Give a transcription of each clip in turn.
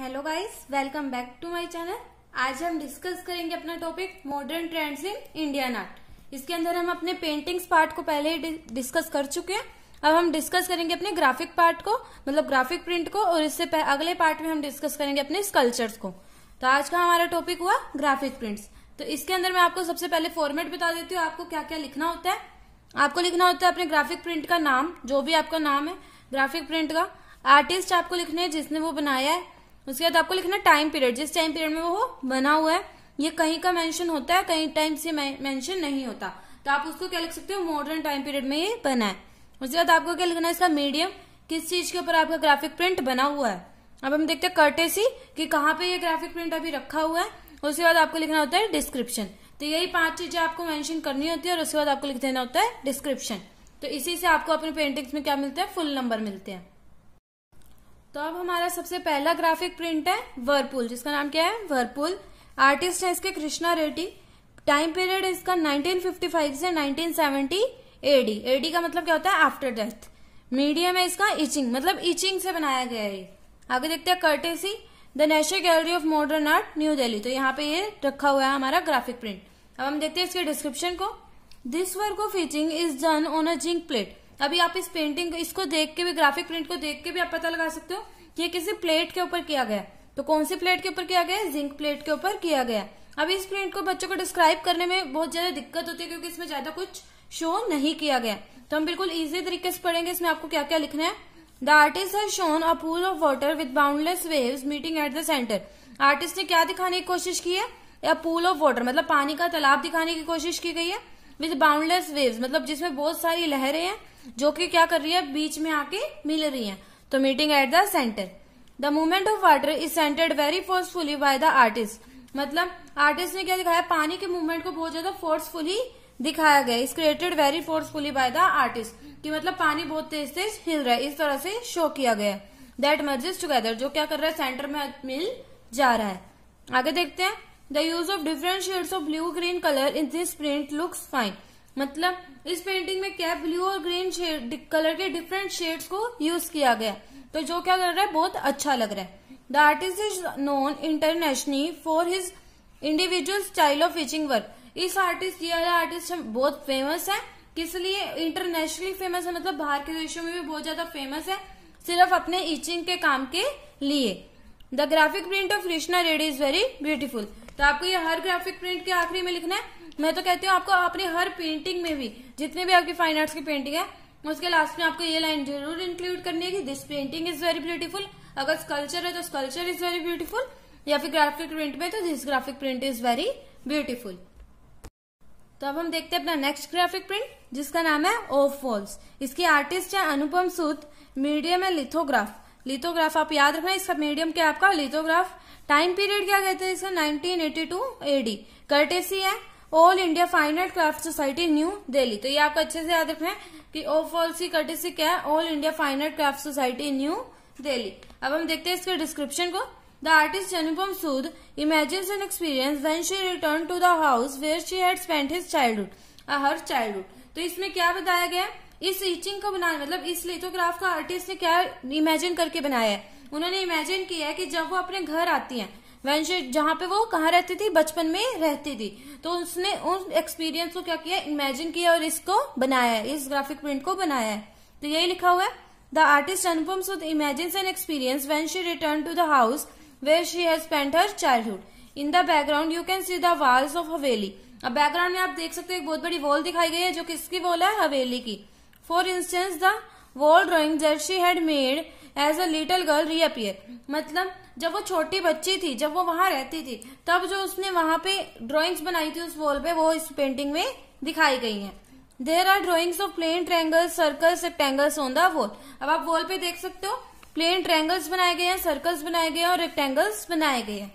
Hello guys welcome back to my channel आज हम discuss करेंगे अपना topic modern trends in Indian art इसके अंदर हम अपने पेंटिंग्स पार्ट को पहले ही डिस्कस कर चुके हैं अब हम डिस्कस करेंगे अपने ग्राफिक पार्ट को मतलब ग्राफिक प्रिंट को और इससे अगले पार्ट में हम डिस्कस करेंगे अपने स्कल्चर्स को तो आज का हमारा टॉपिक हुआ ग्राफिक प्रिंट्स तो इसके अंदर मैं आपको सबसे पहले फॉर्मेट बता देती हूँ आपको क्या क्या लिखना होता है आपको लिखना होता है अपने ग्राफिक प्रिंट का नाम जो भी आपका नाम है ग्राफिक प्रिंट का आर्टिस्ट आपको लिखने है जिसने वो बनाया है उसके बाद आपको लिखना टाइम पीरियड जिस टाइम पीरियड में वो बना हुआ है ये कहीं का मेंशन होता है कहीं टाइम से मेंशन नहीं होता तो आप उसको क्या लिख सकते हो मॉडर्न टाइम पीरियड में ये बना है उसके बाद आपको क्या लिखना है इसका मीडियम किस चीज के ऊपर आपका ग्राफिक प्रिंट बना हुआ है अब हम देखते हैं सी कि कहाँ पे ये ग्राफिक प्रिंट अभी रखा हुआ है उसके बाद आपको लिखना होता है डिस्क्रिप्शन तो यही पांच चीजें आपको मेंशन करनी होती है और उसके बाद आपको लिख देना होता है डिस्क्रिप्शन तो इसी से आपको अपने पेंटिंग्स में क्या मिलता है फुल नंबर मिलते हैं तो अब हमारा सबसे पहला ग्राफिक प्रिंट है वर्पुल जिसका नाम क्या है वर्पुल आर्टिस्ट है इसके कृष्णा रेड्डी टाइम पीरियड इसका 1955 से 1970 एडी एडी का मतलब क्या होता है आफ्टर डेथ मीडियम है इसका इचिंग मतलब इचिंग से बनाया गया है आगे देखते हैं courtesy the National gallery of modern art new Delhi तो यहाँ पे ये रखा हुआ है हमारा ग्राफिक प्रिंट अब हम देखते हैं इसके डिस्क्रिप्शन को this work of etching is done on a zinc plate अभी आप इस पेंटिंग इसको देख के भी ग्राफिक प्रिंट को देख के भी आप पता लगा सकते हो कि ये किसी प्लेट के ऊपर किया गया तो कौन सी प्लेट के ऊपर किया गया जिंक प्लेट के ऊपर किया गया अभी इस प्रिंट को बच्चों को डिस्क्राइब करने में बहुत ज्यादा दिक्कत होती है क्योंकि इसमें ज्यादा कुछ शो नहीं किया गया तो हम बिल्कुल इजी तरीके से पढ़ेंगे इसमें आपको क्या क्या लिखना है the artist has shown a pool of water with boundless waves meeting at the centre artist ने क्या दिखाने की कोशिश की है या पूल ऑफ वाटर मतलब पानी का तालाब दिखाने की कोशिश की गई है विद बाउंडलेस वेव्स मतलब जिसमें बहुत सारी लहरें हैं जो कि क्या कर रही है बीच में आके मिल रही है तो meeting at the centre the movement of water is centred very forcefully by the artist मतलब आर्टिस्ट ने क्या दिखाया पानी के मूवमेंट को बहुत ज्यादा फोर्सफुली दिखाया गया is created very forcefully by the artist कि मतलब पानी बहुत तेज तेज हिल रहा है इस तरह से शो किया गया दैट मर्जेस टूगेदर जो क्या कर रहा है सेंटर में मिल जा रहा है आगे देखते हैं the use of different shades of blue green colour in this print looks fine मतलब इस पेंटिंग में क्या ब्लू और ग्रीन शेड कलर के डिफरेंट शेड्स को यूज किया गया तो जो क्या कर रहा है बहुत अच्छा लग रहा है the artist is known internationally for his individual style of etching work इस आर्टिस्ट ये आर्टिस्ट बहुत फेमस है किस लिए इंटरनेशनली फेमस है मतलब बाहर के देशों में भी बहुत ज्यादा फेमस है सिर्फ अपने इचिंग के काम के लिए the graphic print of Krishna Reddy is very beautiful तो आपको ये हर ग्राफिक प्रिंट के आखिरी में लिखना है मैं तो कहती हूँ आपको अपनी हर पेंटिंग में भी जितने भी आपकी फाइन आर्ट्स की पेंटिंग है उसके लास्ट में आपको ये लाइन जरूर इंक्लूड करनी है कि this painting is very beautiful अगर स्कल्चर है तो स्कल्चर इज वेरी ब्यूटीफुल या फिर ग्राफिक प्रिंट में तो this graphic print is very beautiful तो अब हम देखते हैं अपना नेक्स्ट ग्राफिक प्रिंट जिसका नाम है ओफ वॉल्स इसकी आर्टिस्ट है अनुपम सूद मीडियम है लिथोग्राफ लिथोग्राफ आप याद रखना इसका मीडियम क्या आपका लिथोग्राफ टाइम पीरियड क्या कहते हैं इसका 1982 एडी कर्टेसी है All India Fine Art Craft Society New Delhi तो ये आपको अच्छे से याद रखना है कि ऑफ ऑल सी कटेसी क्या है All India Fine Art Craft Society New Delhi अब हम देखते हैं इसके डिस्क्रिप्शन को the artist Anupam Sood imagine an experience when she return to the house where she had spend his childhood her childhood तो इसमें क्या बताया गया इस इचिंग को बनाने मतलब इस लिथोग्राफ का आर्टिस्ट ने क्या इमेजिन करके बनाया है उन्होंने इमेजिन किया है कि जब वो अपने घर आती हैं वैन जहाँ पे वो कहाँ रहती थी बचपन में रहती थी तो उसने उस एक्सपीरियंस को क्या किया इमेजिन किया और इसको बनाया है इस ग्राफिक प्रिंट को बनाया है तो यही लिखा हुआ है the artist Anupam with imagine and experience when she return to the house where she has spend her childhood in the background you can see the walls of haveli अब बैकग्राउंड में आप देख सकते हो एक बहुत बड़ी वॉल दिखाई गई है जो किसकी वॉल है हवेली की for instance the wall drawing जर्सी had made as a little girl reappear मतलब जब वो छोटी बच्ची थी जब वो वहां रहती थी तब जो उसने वहां पे ड्रॉइंग्स बनाई थी उस वॉल पे वो इस पेंटिंग में दिखाई गई है there are drawings of plain triangles circles rectangles on the wall अब आप वॉल पे देख सकते हो प्लेन ट्रैंगल्स बनाए गए हैं सर्कल्स बनाए गए हैं और रेक्टेंगल्स बनाए गए हैं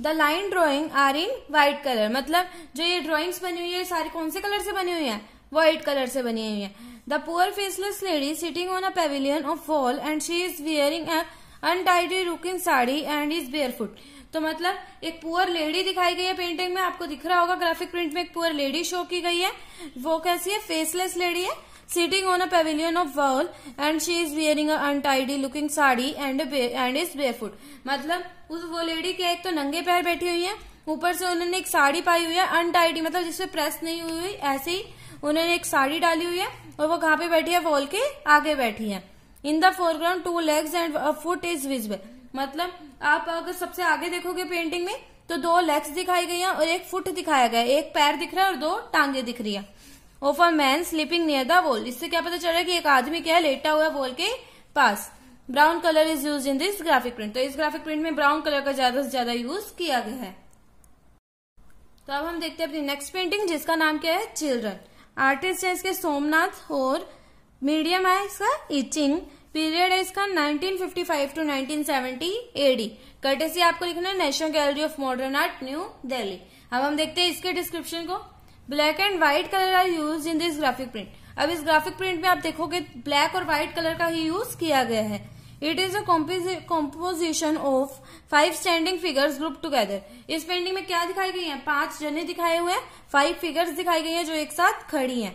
the line drawing are in white colour मतलब जो ये ड्रॉइंग्स बनी हुई है सारी कौन से कलर से बनी हुई है व्हाइट कलर से बनी हुई है The poor faceless lady sitting on a pavilion of wall and she is wearing a untidy looking sari and is barefoot. तो मतलब एक पुअर लेडी दिखाई गई है पेंटिंग में आपको दिख रहा होगा ग्राफिक प्रिंट में एक पुअर लेडी शो की गई है वो कैसी है फेसलेस लेडी है sitting on a pavilion of wall and she is wearing untidy looking sari and and is barefoot मतलब उस वो लेडी के एक तो नंगे पैर बैठी हुई है ऊपर से उन्होंने एक साड़ी पाई हुई है अनटाइडी मतलब जिसमें प्रेस नहीं हुई ऐसे ही उन्होंने एक साड़ी डाली हुई है और वो कहाँ पे बैठी है वॉल के आगे बैठी है in the foreground two legs and foot is visible मतलब आप अगर सबसे आगे देखोगे पेंटिंग में तो दो लेग्स दिखाई गई है और एक फुट दिखाया गया एक पैर दिख रहा है और दो टांगे दिख रही है of a man sleeping near the wall इससे क्या पता चल रहा है कि एक आदमी क्या है लेटा हुआ है वॉल के पास brown colour is use in this graphic print तो इस ग्राफिक प्रिंट में ब्राउन कलर का ज्यादा से ज्यादा यूज किया गया है तो अब हम देखते हैं अपनी नेक्स्ट पेंटिंग जिसका नाम क्या है चिल्ड्रन आर्टिस्ट है इसके सोमनाथ और मीडियम है इसका इचिंग पीरियड है इसका 1955 टू 1970 एडी कर्टेसी आपको लिखना है national gallery of modern art new Delhi अब हम देखते हैं इसके डिस्क्रिप्शन को black and white colour are use in this graphic print अब इस ग्राफिक प्रिंट में आप देखोगे ब्लैक और व्हाइट कलर का ही यूज किया गया है it is a composition of five standing figures group together इस पेंटिंग में क्या दिखाई गई है पांच जने दिखाए हुए हैं फाइव फिगर्स दिखाई गई है जो एक साथ खड़ी है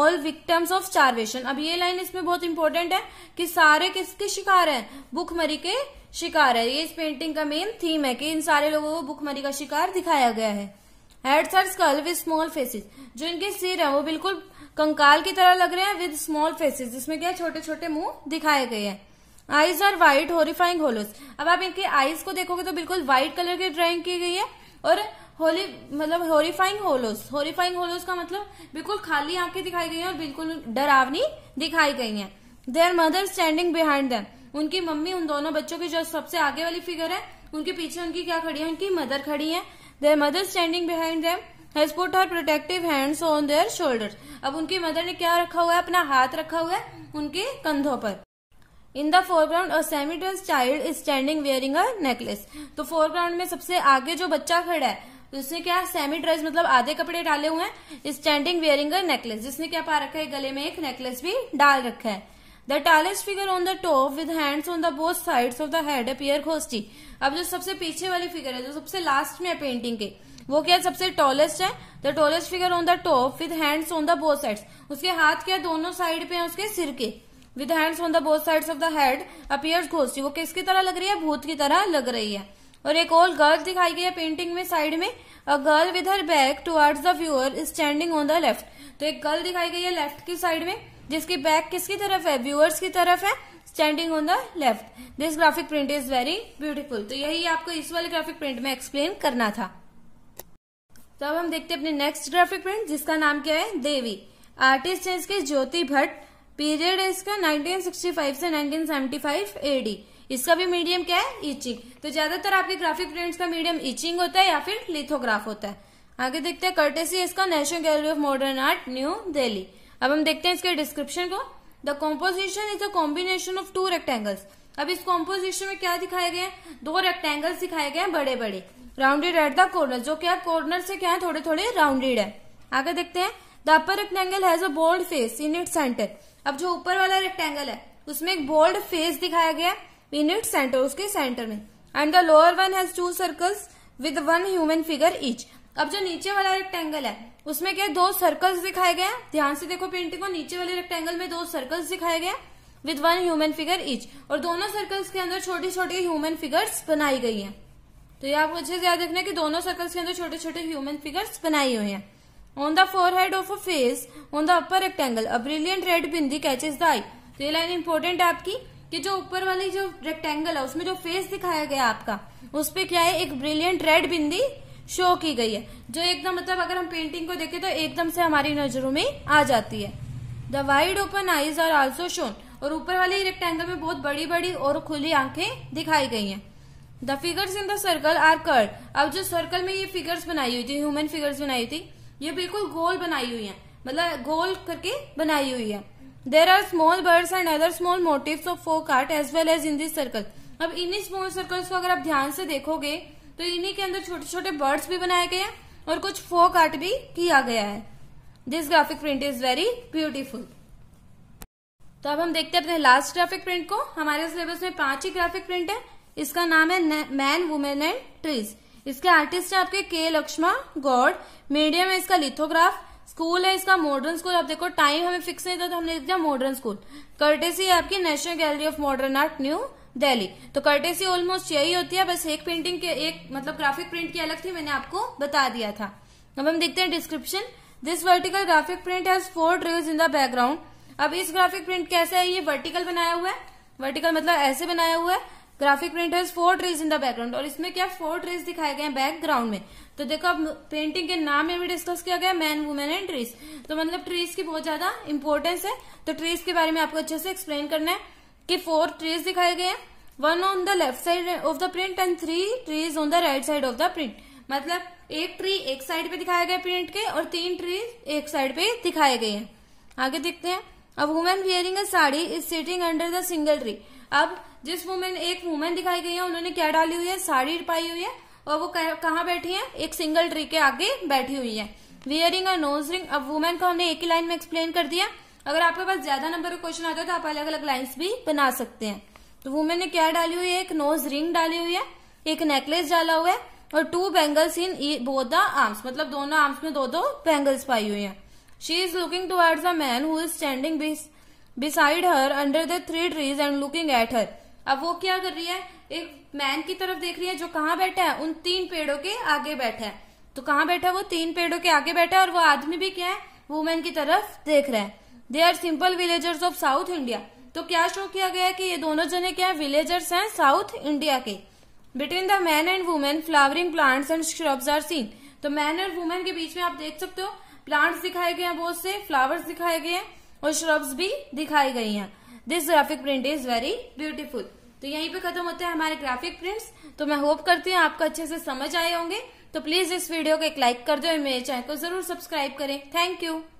ऑल विक्टम्स ऑफ चार्वेशन अब ये लाइन इसमें बहुत इंपॉर्टेंट है कि सारे किसके शिकार हैं भूखमरी के शिकार है ये इस पेंटिंग का मेन थीम है कि इन सारे लोगों को भूखमरी का शिकार दिखाया गया है हेड सर स्कल विद स्मॉल फेसेस जो इनके सिर है वो बिल्कुल कंकाल की तरह लग रहे हैं विद स्मॉल फेसेस जिसमें क्या छोटे छोटे मुंह दिखाए गए हैं eyes are white horrifying hollows अब आप इनके आईज को देखोगे तो बिल्कुल व्हाइट कलर की ड्राइंग की गई है और होली मतलब होरीफाइंग होलोस होरीफाइंग होलोस का मतलब बिल्कुल खाली आंखें दिखाई गई है और बिल्कुल डरावनी दिखाई गई दे their mother standing behind them उनकी मम्मी उन दोनों बच्चों की जो सबसे आगे वाली फिगर है उनके पीछे उनकी क्या खड़ी है उनकी मदर खड़ी है their mother standing behind them has put her protective hands on their shoulder अब उनकी मदर ने क्या रखा हुआ है अपना हाथ रखा हुआ है उनके कंधों पर in the foreground a semi dress child is standing wearing a necklace तो फोरग्राउंड में सबसे आगे जो बच्चा खड़ा है तो उसने क्या सेमी ड्रेस मतलब आधे कपड़े डाले हुए हैं स्टैंडिंग वेयरिंग अ नेकलेस जिसने क्या पा रखा है गले में एक नेकलेस भी डाल रखा है the tallest figure on the top with hands on the both sides of the head appear खोस्टी अब जो सबसे पीछे वाली फिगर है जो सबसे लास्ट में है पेंटिंग के वो क्या सबसे टॉलेस्ट है the tallest figure on the top with hands on the both sides उसके हाथ क्या दोनों साइड पे है उसके सिर के with hands on the both sides of the head appears घोस्टी वो किसकी तरह लग रही है भूत की तरह लग रही है और एक और गर्ल दिखाई गई है पेंटिंग में साइड में a girl with her back towards the viewer standing on the left तो एक गर्ल दिखाई गई है लेफ्ट की साइड में जिसकी बैक किसकी तरफ है व्यूअर्स की तरफ है standing on the left this graphic print is very beautiful तो यही आपको इस वाले ग्राफिक प्रिंट में एक्सप्लेन करना था तो अब हम देखते हैं अपने नेक्स्ट ग्राफिक प्रिंट जिसका नाम क्या है देवी आर्टिस्ट है इसके ज्योति भट्ट पीरियड है इसका 1965 से 1975 एडी इसका भी मीडियम क्या है इचिंग तो ज्यादातर आपके ग्राफिक प्रिंट्स का मीडियम इचिंग होता है या फिर लिथोग्राफ होता है आगे देखते हैं कर्टेसी इसका national gallery of modern art new Delhi अब हम देखते हैं इसके डिस्क्रिप्शन को the composition is a combination of two rectangles अब इस कॉम्पोजिशन में क्या दिखाए गए हैं दो रेक्टेंगल्स दिखाए गए हैं बड़े बड़े राउंडेड एट द कॉर्नर जो क्या कॉर्नर से क्या है थोड़े थोड़े राउंडेड है आगे देखते हैं the upper rectangle has a bold face in it centre अब जो ऊपर वाला रेक्टेंगल है उसमें एक बोल्ड फेस दिखाया गया है इन इट सेंटर उसके सेंटर में and the lower one has two circles with one human figure each अब जो नीचे वाला रेक्टेंगल है उसमें क्या दो सर्कल्स दिखाए गए ध्यान से देखो पेंटिंग को नीचे वाले रेक्टेंगल में दो सर्कल्स दिखाए गए with one human figure each और दोनों सर्कल्स के अंदर छोटी छोटी ह्यूमन फिगर्स बनाई गई हैं तो ये आप अच्छे से याद रखना कि दोनों सर्कल्स के अंदर छोटे छोटे ह्यूमन फिगर्स बनाई हुई हैं on the forehead of a face on the upper rectangle a brilliant red bindi catches the eye तो ये लाइन इंपॉर्टेंट आपकी कि जो ऊपर वाली जो रेक्टेंगल है उसमें जो फेस दिखाया गया आपका उस पर क्या है एक ब्रिलियंट रेड बिंदी शो की गई है जो एकदम मतलब अगर हम पेंटिंग को देखें तो एकदम से हमारी नजरों में आ जाती है the wide open eyes are also shown और ऊपर वाले रेक्टेंगल में बहुत बड़ी बड़ी और खुली आंखें दिखाई गई हैं the figures in the circle are curved अब जो सर्कल में ये फिगर्स बनाई हुई थी ह्यूमन फिगर्स बनाई हुई थी ये बिल्कुल गोल बनाई हुई है मतलब गोल करके बनाई हुई है there are small birds and other small motif of folk art as well as in this circle अब इन्हीं स्मॉल सर्कल्स को अगर आप ध्यान से देखोगे तो इन्हीं के अंदर छोटे छोटे बर्ड्स भी बनाए गए हैं और कुछ फोक आर्ट भी किया गया है this graphic print is very beautiful तो अब हम देखते हैं अपने लास्ट ग्राफिक प्रिंट को हमारे सिलेबस में पांच ही ग्राफिक प्रिंट है इसका नाम है मैन वुमेन एंड ट्रीज इसके आर्टिस्ट है आपके के लक्ष्मा गौड़ मीडियम है इसका लिथोग्राफ स्कूल है इसका मॉडर्न स्कूल आप देखो टाइम हमें फिक्स नहीं था तो हमने लिख दिया मॉडर्न स्कूल कर्टेसी है आपकी national gallery of modern art new Delhi तो कर्टेसी ऑलमोस्ट यही होती है बस एक पेंटिंग के एक मतलब ग्राफिक प्रिंट की अलग थी मैंने आपको बता दिया था अब हम देखते हैं description this vertical graphic print has four drills in the background अब इस ग्राफिक प्रिंट कैसा है ये वर्टिकल बनाया हुआ है वर्टिकल मतलब ऐसे बनाया हुआ है graphic printers four trees in the background और इसमें क्या फोर ट्रीज दिखाए गए हैं बैकग्राउंड में तो देखो अब पेंटिंग के नाम में भी डिस्कस किया गया मैन वुमेन एंड ट्रीज तो मतलब ट्रीज की बहुत ज्यादा इंपॉर्टेंस है तो ट्रीज के बारे में आपको अच्छे से एक्सप्लेन करना है कि फोर ट्रीज दिखाए गए हैं one on the left side of the print and three trees on the right side of the print मतलब एक ट्री एक साइड पे दिखाए गए प्रिंट के और तीन ट्री एक साइड पे दिखाए गए हैं आगे देखते हैं अब women wearing a sari is sitting under the single tree अब जिस वुमेन एक वुमेन दिखाई गई है उन्होंने क्या डाली हुई है साड़ी पाई हुई है और वो कहा बैठी है एक सिंगल ट्री के आगे बैठी हुई है वियरिंग और नोज रिंग अब वुमेन को हमने एक ही लाइन में एक्सप्लेन कर दिया अगर आपके पास ज्यादा नंबर का क्वेश्चन आता है तो आप अलग अलग लाइन्स भी बना सकते हैं तो वुमेन ने क्या डाली हुई है एक नोज रिंग डाली हुई है एक नेकलेस डाला हुआ है और two bangles in both the arms मतलब दोनों आर्म्स में दो दो बैंगल्स पाई हुई है she is looking towards a man who is standing beside her under the three trees and looking at her अब वो क्या कर रही है एक मैन की तरफ देख रही है जो कहाँ बैठा है उन तीन पेड़ों के आगे बैठा है तो कहाँ बैठा है वो तीन पेड़ों के आगे बैठा है और वो आदमी भी क्या है वुमेन की तरफ देख रहा है they are simple villagers of south India तो क्या शो किया गया है कि ये दोनों जने क्या है विलेजर्स हैं साउथ इंडिया के between the man and women flowering plants and shrubs are seen तो मैन और वुमेन के बीच में आप देख सकते हो प्लांट्स दिखाए गए हैं बहुत से फ्लावर्स दिखाए गए हैं और श्रब्स भी दिखाई गई हैं this graphic print is very beautiful तो यहीं पे खत्म होते हैं हमारे ग्राफिक प्रिंट्स तो मैं होप करती हूँ आपको अच्छे से समझ आए होंगे तो प्लीज इस वीडियो को एक लाइक कर दो मेरे चैनल को जरूर सब्सक्राइब करें थैंक यू